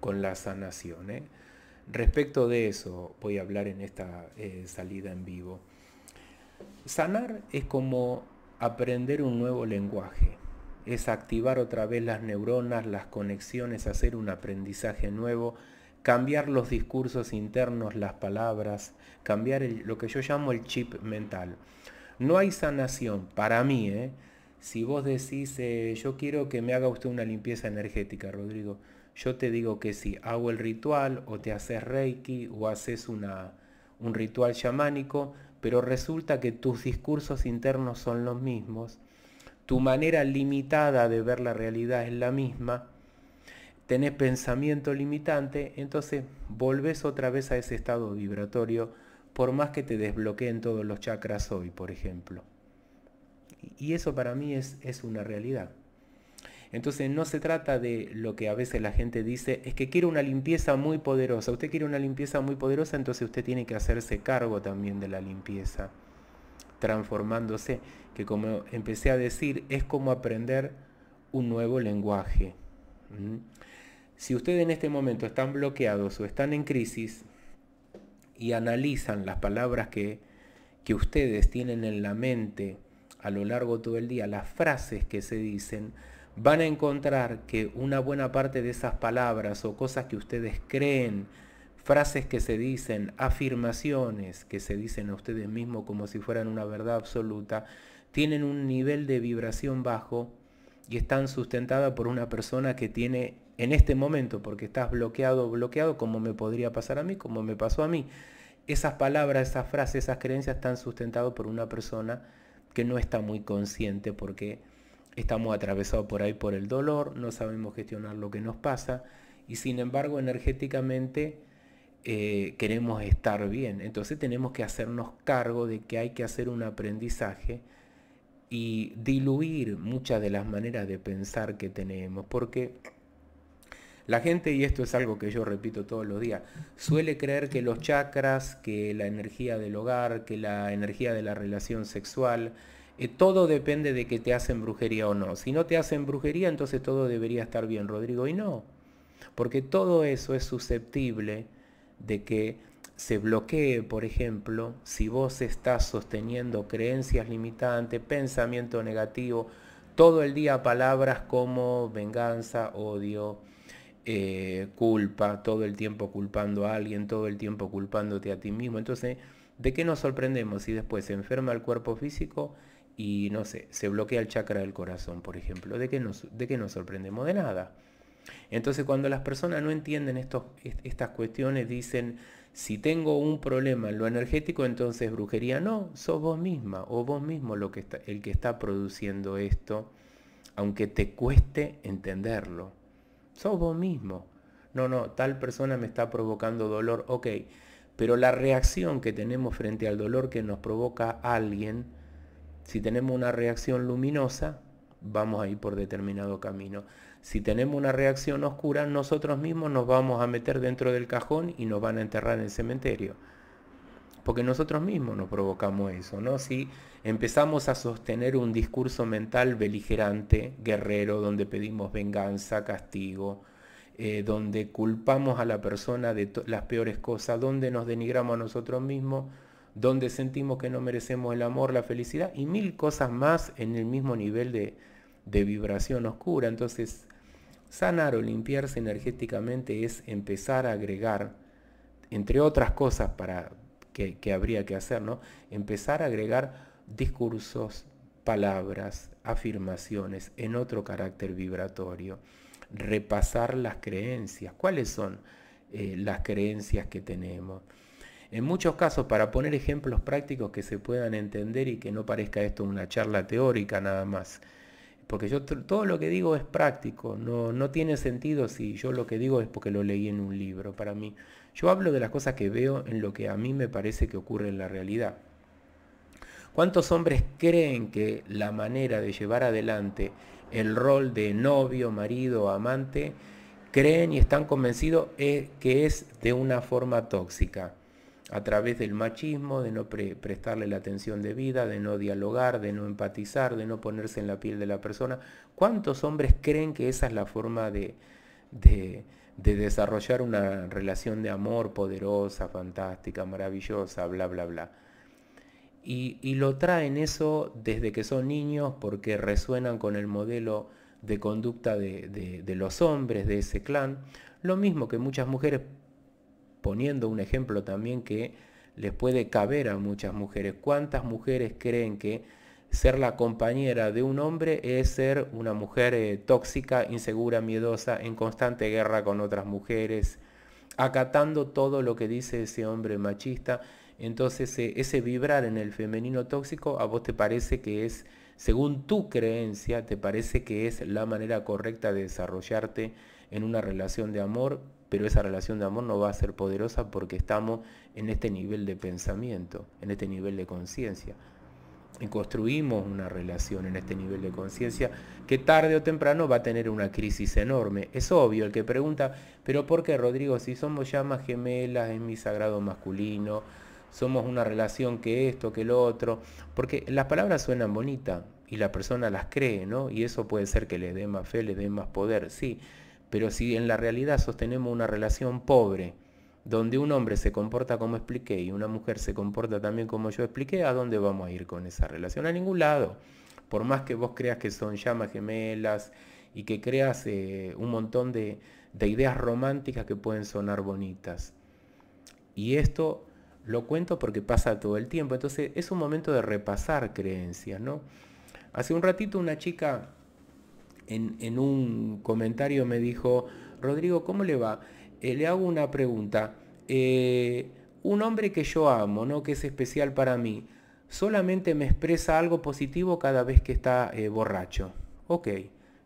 con la sanación. ¿eh? Respecto de eso voy a hablar en esta eh, salida en vivo. Sanar es como aprender un nuevo lenguaje, es activar otra vez las neuronas, las conexiones, hacer un aprendizaje nuevo, cambiar los discursos internos, las palabras, cambiar lo que yo llamo el chip mental. No hay sanación, para mí, ¿eh? si vos decís, yo quiero que me haga usted una limpieza energética, Rodrigo, yo te digo que si hago el ritual o te haces reiki o haces una, un ritual chamánico, pero resulta que tus discursos internos son los mismos, tu manera limitada de ver la realidad es la misma, tenés pensamiento limitante, entonces volvés otra vez a ese estado vibratorio, por más que te desbloqueen todos los chakras hoy, por ejemplo. Y eso para mí es una realidad. Entonces no se trata de lo que a veces la gente dice, es que quiere una limpieza muy poderosa. Usted quiere una limpieza muy poderosa, entonces usted tiene que hacerse cargo también de la limpieza, transformándose, que como empecé a decir, es como aprender un nuevo lenguaje. ¿Mm? Si ustedes en este momento están bloqueados o están en crisis y analizan las palabras que, que ustedes tienen en la mente a lo largo todo el día, las frases que se dicen, van a encontrar que una buena parte de esas palabras o cosas que ustedes creen, frases que se dicen, afirmaciones que se dicen a ustedes mismos como si fueran una verdad absoluta, tienen un nivel de vibración bajo y están sustentadas por una persona que tiene en este momento, porque estás bloqueado, bloqueado, como me podría pasar a mí, como me pasó a mí. Esas palabras, esas frases, esas creencias están sustentadas por una persona que no está muy consciente porque Estamos atravesados por ahí por el dolor, no sabemos gestionar lo que nos pasa y sin embargo energéticamente eh, queremos estar bien. Entonces tenemos que hacernos cargo de que hay que hacer un aprendizaje y diluir muchas de las maneras de pensar que tenemos. Porque la gente, y esto es algo que yo repito todos los días, suele creer que los chakras, que la energía del hogar, que la energía de la relación sexual, eh, todo depende de que te hacen brujería o no. Si no te hacen brujería, entonces todo debería estar bien, Rodrigo, y no. Porque todo eso es susceptible de que se bloquee, por ejemplo, si vos estás sosteniendo creencias limitantes, pensamiento negativo, todo el día palabras como venganza, odio, eh, culpa, todo el tiempo culpando a alguien, todo el tiempo culpándote a ti mismo. Entonces, ¿de qué nos sorprendemos si después se enferma el cuerpo físico y no sé, se bloquea el chakra del corazón, por ejemplo, de que nos, de sorprendemos de nada. Entonces cuando las personas no entienden estas cuestiones, dicen, si tengo un problema en lo energético, entonces brujería no, sos vos misma o vos mismo lo que está, el que está produciendo esto, aunque te cueste entenderlo. Sos vos mismo. No, no, tal persona me está provocando dolor, ok, pero la reacción que tenemos frente al dolor que nos provoca alguien, si tenemos una reacción luminosa, vamos a ir por determinado camino. Si tenemos una reacción oscura, nosotros mismos nos vamos a meter dentro del cajón y nos van a enterrar en el cementerio. Porque nosotros mismos nos provocamos eso, ¿no? Si empezamos a sostener un discurso mental beligerante, guerrero, donde pedimos venganza, castigo, eh, donde culpamos a la persona de las peores cosas, donde nos denigramos a nosotros mismos, donde sentimos que no merecemos el amor, la felicidad y mil cosas más en el mismo nivel de, vibración oscura. Entonces, sanar o limpiarse energéticamente es empezar a agregar, entre otras cosas para que, habría que hacer, empezar a agregar discursos, palabras, afirmaciones en otro carácter vibratorio, repasar las creencias, cuáles son eh, las creencias que tenemos en muchos casos, para poner ejemplos prácticos que se puedan entender y que no parezca esto una charla teórica nada más. Porque yo todo lo que digo es práctico, no, no tiene sentido si yo lo que digo es porque lo leí en un libro. Para mí, yo hablo de las cosas que veo en lo que a mí me parece que ocurre en la realidad. ¿Cuántos hombres creen que la manera de llevar adelante el rol de novio, marido, amante, creen y están convencidos eh, que es de una forma tóxica? a través del machismo, de no prestarle la atención debida, de no dialogar, de no empatizar, de no ponerse en la piel de la persona. ¿Cuántos hombres creen que esa es la forma de, desarrollar una relación de amor poderosa, fantástica, maravillosa, bla, bla, bla? Y, lo traen eso desde que son niños porque resuenan con el modelo de conducta de los hombres de ese clan. Lo mismo que muchas mujeres poniendo un ejemplo también que les puede caber a muchas mujeres. ¿Cuántas mujeres creen que ser la compañera de un hombre es ser una mujer eh, tóxica, insegura, miedosa, en constante guerra con otras mujeres, acatando todo lo que dice ese hombre machista? Entonces eh, ese vibrar en el femenino tóxico a vos te parece que es, según tu creencia, te parece que es la manera correcta de desarrollarte en una relación de amor pero esa relación de amor no va a ser poderosa porque estamos en este nivel de pensamiento, en este nivel de conciencia. Y construimos una relación en este nivel de conciencia que tarde o temprano va a tener una crisis enorme. Es obvio el que pregunta, pero ¿por qué Rodrigo? Si somos llamas gemelas, es mi sagrado masculino, somos una relación que esto, que lo otro, porque las palabras suenan bonitas y la persona las cree, ¿no? Y eso puede ser que le dé más fe, le dé más poder, sí pero si en la realidad sostenemos una relación pobre, donde un hombre se comporta como expliqué y una mujer se comporta también como yo expliqué, ¿a dónde vamos a ir con esa relación? A ningún lado. Por más que vos creas que son llamas gemelas y que creas eh, un montón de, de ideas románticas que pueden sonar bonitas. Y esto lo cuento porque pasa todo el tiempo. Entonces es un momento de repasar creencias, ¿no? Hace un ratito una chica en, un comentario me dijo, Rodrigo, ¿cómo le va? Eh, le hago una pregunta. Eh, un hombre que yo amo, ¿no? que es especial para mí, solamente me expresa algo positivo cada vez que está eh, borracho. Ok,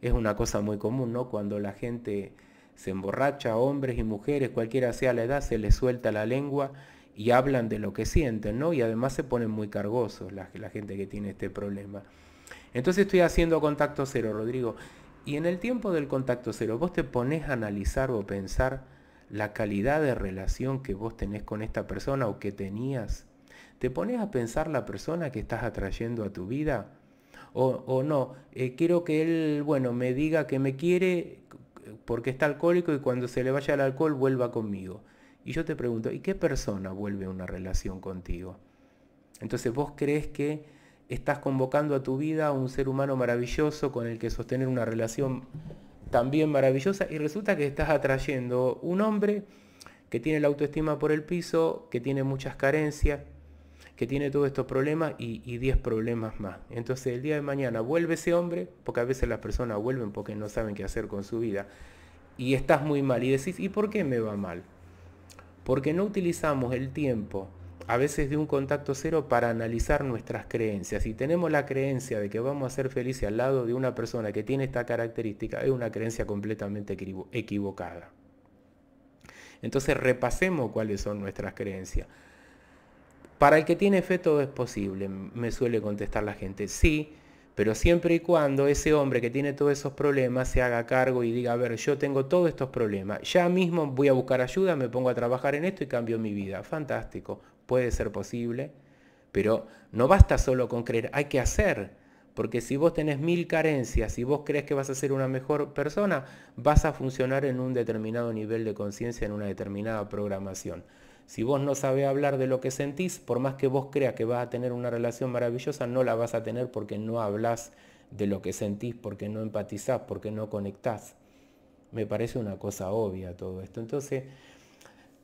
es una cosa muy común, ¿no? Cuando la gente se emborracha, hombres y mujeres, cualquiera sea la edad, se les suelta la lengua y hablan de lo que sienten, ¿no? Y además se ponen muy cargosos la gente que tiene este problema. Entonces estoy haciendo contacto cero, Rodrigo. Y en el tiempo del contacto cero, vos te pones a analizar o pensar la calidad de relación que vos tenés con esta persona o que tenías. ¿Te pones a pensar la persona que estás atrayendo a tu vida? O, no, eh, quiero que él, bueno, me diga que me quiere porque está alcohólico y cuando se le vaya el alcohol vuelva conmigo. Y yo te pregunto, ¿y qué persona vuelve a una relación contigo? Entonces vos crees que estás convocando a tu vida a un ser humano maravilloso con el que sostener una relación también maravillosa y resulta que estás atrayendo un hombre que tiene la autoestima por el piso, que tiene muchas carencias, que tiene todos estos problemas y 10 problemas más. Entonces el día de mañana vuelve ese hombre, porque a veces las personas vuelven porque no saben qué hacer con su vida, y estás muy mal y decís, ¿y por qué me va mal? Porque no utilizamos el tiempo a veces de un contacto cero para analizar nuestras creencias. Si tenemos la creencia de que vamos a ser felices al lado de una persona que tiene esta característica, es una creencia completamente equivocada. Entonces repasemos cuáles son nuestras creencias. Para el que tiene fe todo es posible, me suele contestar la gente. Sí, pero siempre y cuando ese hombre que tiene todos esos problemas se haga cargo y diga, a ver, yo tengo todos estos problemas, ya mismo voy a buscar ayuda, me pongo a trabajar en esto y cambio mi vida. Fantástico puede ser posible, pero no basta solo con creer, hay que hacer. Porque si vos tenés mil carencias, y vos crees que vas a ser una mejor persona, vas a funcionar en un determinado nivel de conciencia, en una determinada programación. Si vos no sabés hablar de lo que sentís, por más que vos creas que vas a tener una relación maravillosa, no la vas a tener porque no hablas de lo que sentís, porque no empatizás, porque no conectás. Me parece una cosa obvia todo esto. Entonces,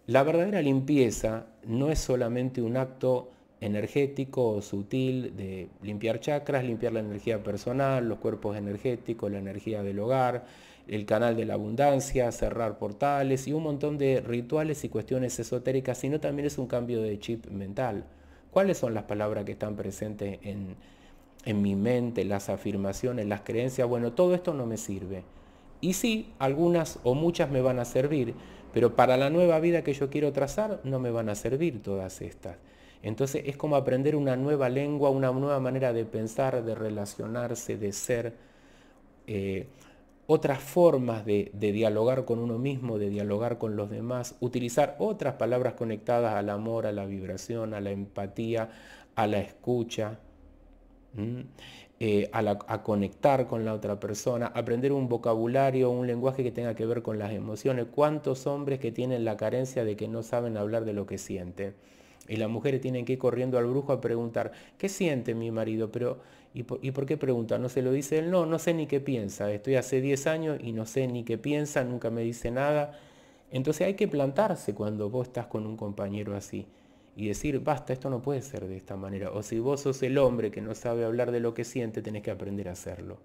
la verdadera limpieza no es solamente un acto energético o sutil de limpiar chakras, limpiar la energía personal, los cuerpos energéticos, la energía del hogar, el canal de la abundancia, cerrar portales y un montón de rituales y cuestiones esotéricas, sino también es un cambio de chip mental. ¿Cuáles son las palabras que están presentes en, en mi mente, las afirmaciones, las creencias? Bueno, todo esto no me sirve. Y sí, algunas o muchas me van a servir, pero para la nueva vida que yo quiero trazar no me van a servir todas estas. Entonces es como aprender una nueva lengua, una nueva manera de pensar, de relacionarse, de ser, eh, otras formas de dialogar con uno mismo, de dialogar con los demás, utilizar otras palabras conectadas al amor, a la vibración, a la empatía, a la escucha. Eh, a, conectar con la otra persona, aprender un vocabulario, un lenguaje que tenga que ver con las emociones. ¿Cuántos hombres que tienen la carencia de que no saben hablar de lo que siente Y las mujeres tienen que ir corriendo al brujo a preguntar, ¿qué siente mi marido? Pero, ¿y por, ¿y por qué pregunta? ¿No se lo dice él? No, no sé ni qué piensa. Estoy hace 10 años y no sé ni qué piensa, nunca me dice nada. Entonces hay que plantarse cuando vos estás con un compañero así y decir, basta, esto no puede ser de esta manera. O si vos sos el hombre que no sabe hablar de lo que siente, tenés que aprender a hacerlo.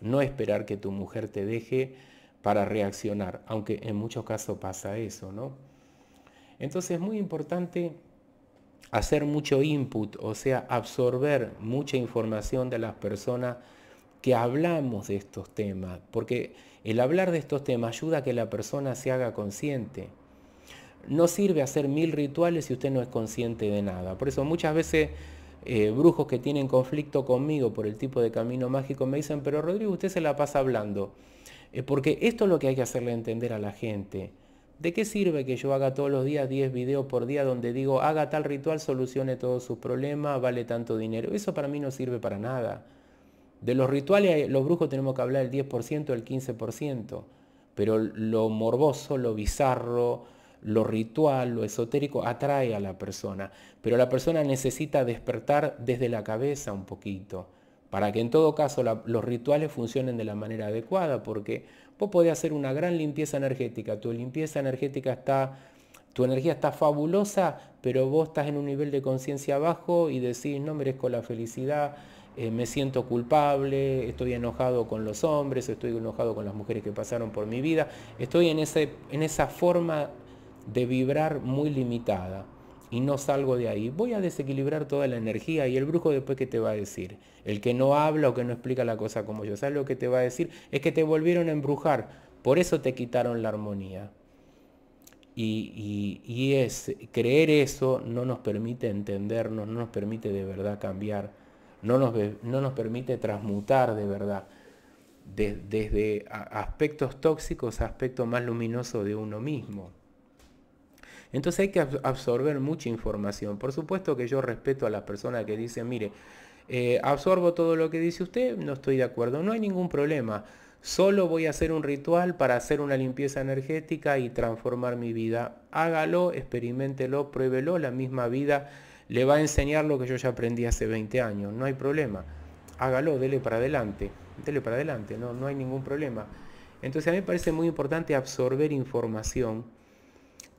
No esperar que tu mujer te deje para reaccionar, aunque en muchos casos pasa eso, ¿no? Entonces es muy importante hacer mucho input, o sea, absorber mucha información de las personas que hablamos de estos temas, porque el hablar de estos temas ayuda a que la persona se haga consciente no sirve hacer mil rituales si usted no es consciente de nada. Por eso muchas veces eh, brujos que tienen conflicto conmigo por el tipo de camino mágico me dicen, pero Rodrigo, usted se la pasa hablando. Eh, porque esto es lo que hay que hacerle entender a la gente. ¿De qué sirve que yo haga todos los días 10 videos por día donde digo, haga tal ritual, solucione todos sus problemas, vale tanto dinero? Eso para mí no sirve para nada. De los rituales, eh, los brujos tenemos que hablar el 10%, el 15%, pero lo morboso, lo bizarro, lo ritual, lo esotérico atrae a la persona, pero la persona necesita despertar desde la cabeza un poquito, para que en todo caso los rituales funcionen de la manera adecuada, porque vos podés hacer una gran limpieza energética, tu limpieza energética está, tu energía está fabulosa, pero vos estás en un nivel de conciencia bajo y decís, no merezco la felicidad, eh, me siento culpable, estoy enojado con los hombres, estoy enojado con las mujeres que pasaron por mi vida, estoy en, ese, en esa forma de vibrar muy limitada y no salgo de ahí, voy a desequilibrar toda la energía y el brujo después que te va a decir, el que no habla o que no explica la cosa como yo, ¿sabes lo que te va a decir? Es que te volvieron a embrujar, por eso te quitaron la armonía. Y, es, creer eso no nos permite entendernos, no nos permite de verdad cambiar, no nos, permite transmutar de verdad, desde aspectos tóxicos a aspectos más luminosos de uno mismo. Entonces hay que absorber mucha información. Por supuesto que yo respeto a las personas que dicen, mire, eh, absorbo todo lo que dice usted, no estoy de acuerdo, no hay ningún problema. Solo voy a hacer un ritual para hacer una limpieza energética y transformar mi vida. Hágalo, experimentelo, pruébelo, la misma vida le va a enseñar lo que yo ya aprendí hace 20 años, no hay problema. Hágalo, dele para adelante, dele para adelante, no, no hay ningún problema. Entonces a mí me parece muy importante absorber información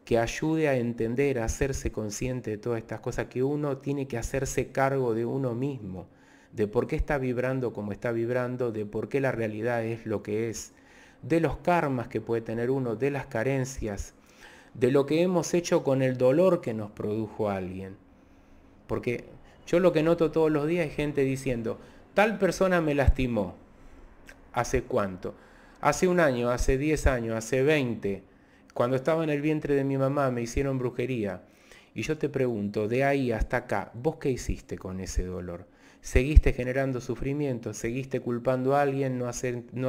que ayude a entender, a hacerse consciente de todas estas cosas, que uno tiene que hacerse cargo de uno mismo, de por qué está vibrando como está vibrando, de por qué la realidad es lo que es, de los karmas que puede tener uno, de las carencias, de lo que hemos hecho con el dolor que nos produjo alguien. Porque yo lo que noto todos los días es gente diciendo, tal persona me lastimó. ¿Hace cuánto? Hace un año, hace 10 años, hace 20 cuando estaba en el vientre de mi mamá me hicieron brujería. Y yo te pregunto, de ahí hasta acá, ¿vos qué hiciste con ese dolor? ¿Seguiste generando sufrimiento? ¿Seguiste culpando a alguien, no,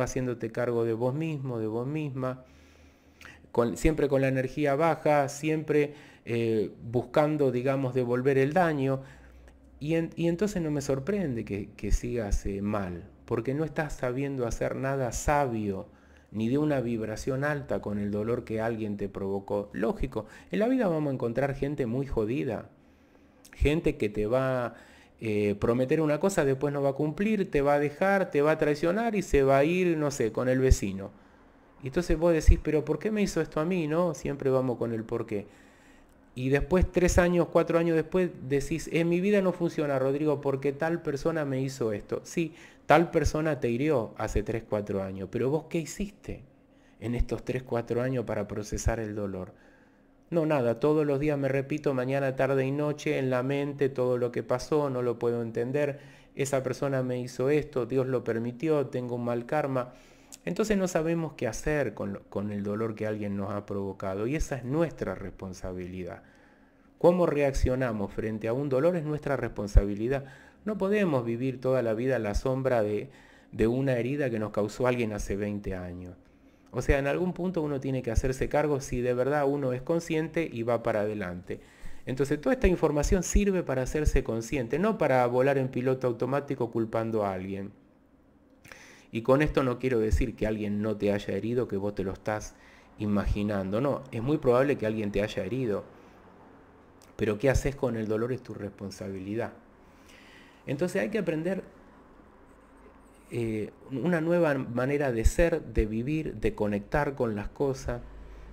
haciéndote cargo de vos mismo, de vos misma? siempre con la energía baja, siempre eh, buscando, digamos, devolver el daño. Y, entonces no me sorprende que, sigas eh, mal, porque no estás sabiendo hacer nada sabio ni de una vibración alta con el dolor que alguien te provocó. Lógico, en la vida vamos a encontrar gente muy jodida, gente que te va a eh, prometer una cosa, después no va a cumplir, te va a dejar, te va a traicionar y se va a ir, no sé, con el vecino. Y entonces vos decís, pero ¿por qué me hizo esto a mí? No, siempre vamos con el por qué y después, tres años, cuatro años después, decís, en mi vida no funciona, Rodrigo, porque tal persona me hizo esto. Sí, tal persona te hirió hace tres, cuatro años, pero vos qué hiciste en estos tres, cuatro años para procesar el dolor? No, nada, todos los días me repito, mañana, tarde y noche, en la mente, todo lo que pasó, no lo puedo entender, esa persona me hizo esto, Dios lo permitió, tengo un mal karma. Entonces no sabemos qué hacer con, el dolor que alguien nos ha provocado y esa es nuestra responsabilidad. Cómo reaccionamos frente a un dolor es nuestra responsabilidad. No podemos vivir toda la vida a la sombra de, de una herida que nos causó alguien hace 20 años. O sea, en algún punto uno tiene que hacerse cargo si de verdad uno es consciente y va para adelante. Entonces toda esta información sirve para hacerse consciente, no para volar en piloto automático culpando a alguien. Y con esto no quiero decir que alguien no te haya herido, que vos te lo estás imaginando. No, es muy probable que alguien te haya herido. Pero qué haces con el dolor es tu responsabilidad. Entonces hay que aprender eh, una nueva manera de ser, de vivir, de conectar con las cosas,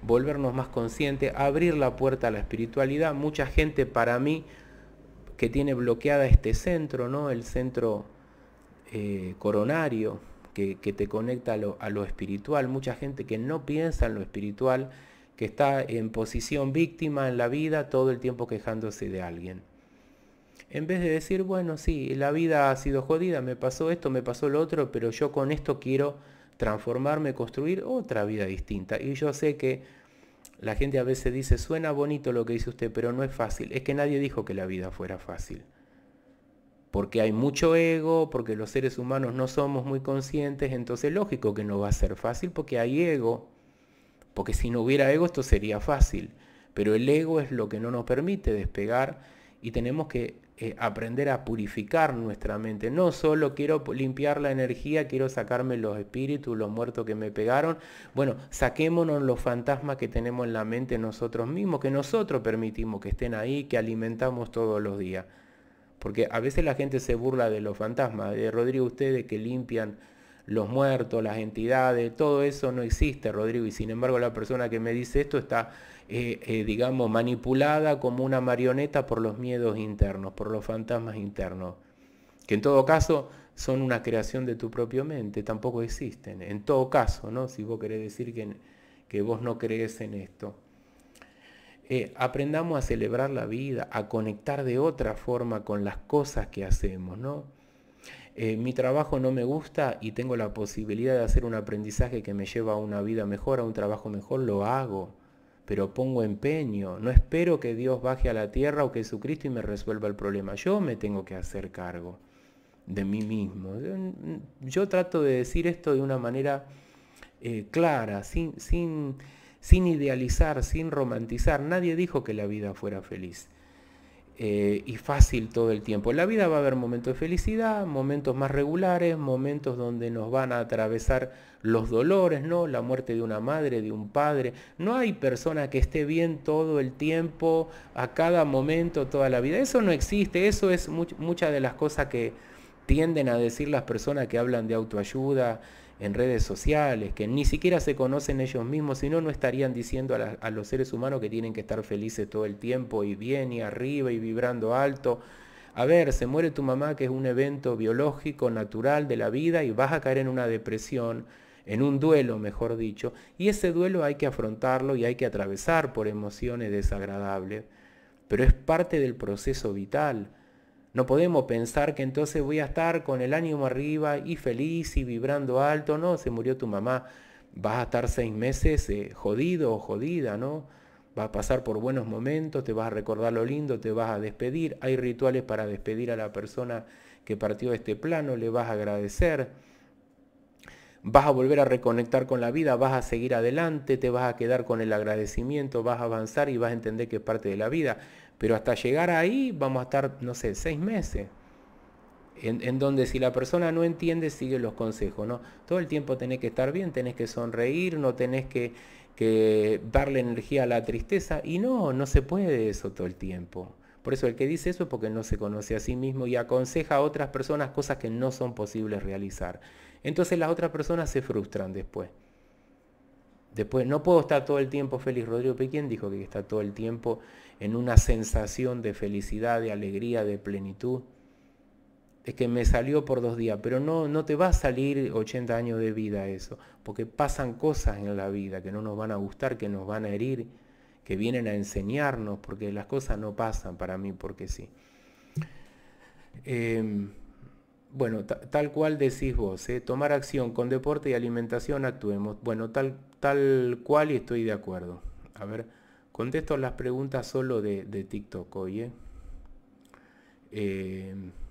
volvernos más conscientes, abrir la puerta a la espiritualidad. Mucha gente para mí que tiene bloqueada este centro, ¿no? el centro eh, coronario, que, te conecta a lo, a lo espiritual, mucha gente que no piensa en lo espiritual, que está en posición víctima en la vida todo el tiempo quejándose de alguien. En vez de decir, bueno, sí, la vida ha sido jodida, me pasó esto, me pasó lo otro, pero yo con esto quiero transformarme, construir otra vida distinta. Y yo sé que la gente a veces dice, suena bonito lo que dice usted, pero no es fácil. Es que nadie dijo que la vida fuera fácil porque hay mucho ego, porque los seres humanos no somos muy conscientes, entonces lógico que no va a ser fácil porque hay ego, porque si no hubiera ego esto sería fácil, pero el ego es lo que no nos permite despegar y tenemos que eh, aprender a purificar nuestra mente. No solo quiero limpiar la energía, quiero sacarme los espíritus, los muertos que me pegaron. Bueno, saquémonos los fantasmas que tenemos en la mente nosotros mismos, que nosotros permitimos que estén ahí, que alimentamos todos los días. Porque a veces la gente se burla de los fantasmas, de Rodrigo, ustedes que limpian los muertos, las entidades, todo eso no existe, Rodrigo. Y sin embargo la persona que me dice esto está, eh, eh, digamos, manipulada como una marioneta por los miedos internos, por los fantasmas internos, que en todo caso son una creación de tu propia mente, tampoco existen. En todo caso, ¿no? Si vos querés decir que, que vos no crees en esto. Eh, aprendamos a celebrar la vida, a conectar de otra forma con las cosas que hacemos, ¿no? Eh, mi trabajo no me gusta y tengo la posibilidad de hacer un aprendizaje que me lleva a una vida mejor, a un trabajo mejor, lo hago, pero pongo empeño, no espero que Dios baje a la tierra o que Jesucristo y me resuelva el problema, yo me tengo que hacer cargo de mí mismo. Yo trato de decir esto de una manera eh, clara, sin, sin sin idealizar, sin romantizar. Nadie dijo que la vida fuera feliz eh, y fácil todo el tiempo. En la vida va a haber momentos de felicidad, momentos más regulares, momentos donde nos van a atravesar los dolores, ¿no? La muerte de una madre, de un padre. No hay persona que esté bien todo el tiempo, a cada momento, toda la vida. Eso no existe, eso es muchas de las cosas que tienden a decir las personas que hablan de autoayuda en redes sociales, que ni siquiera se conocen ellos mismos, si no, no estarían diciendo a, los seres humanos que tienen que estar felices todo el tiempo y bien y arriba y vibrando alto. A ver, se muere tu mamá, que es un evento biológico, natural de la vida, y vas a caer en una depresión, en un duelo, mejor dicho, y ese duelo hay que afrontarlo y hay que atravesar por emociones desagradables, pero es parte del proceso vital no podemos pensar que entonces voy a estar con el ánimo arriba y feliz y vibrando alto, no, se murió tu mamá, vas a estar seis meses eh, jodido o jodida, ¿no? Vas a pasar por buenos momentos, te vas a recordar lo lindo, te vas a despedir, hay rituales para despedir a la persona que partió de este plano, le vas a agradecer vas a volver a reconectar con la vida, vas a seguir adelante, te vas a quedar con el agradecimiento, vas a avanzar y vas a entender que es parte de la vida. Pero hasta llegar ahí vamos a estar, no sé, seis meses. En, donde si la persona no entiende, sigue los consejos, ¿no? Todo el tiempo tenés que estar bien, tenés que sonreír, no tenés que, que darle energía a la tristeza. Y no, no se puede eso todo el tiempo. Por eso el que dice eso es porque no se conoce a sí mismo y aconseja a otras personas cosas que no son posibles realizar. Entonces las otras personas se frustran después. Después, no puedo estar todo el tiempo feliz. Rodrigo Pequín dijo que está todo el tiempo en una sensación de felicidad, de alegría, de plenitud. Es que me salió por dos días, pero no, no te va a salir 80 años de vida eso, porque pasan cosas en la vida que no nos van a gustar, que nos van a herir, que vienen a enseñarnos, porque las cosas no pasan para mí porque sí. Em, bueno, tal cual decís vos, ¿eh? tomar acción con deporte y alimentación actuemos. Bueno, tal, tal cual y estoy de acuerdo. A ver, contesto las preguntas solo de, de TikTok hoy. ¿eh? eh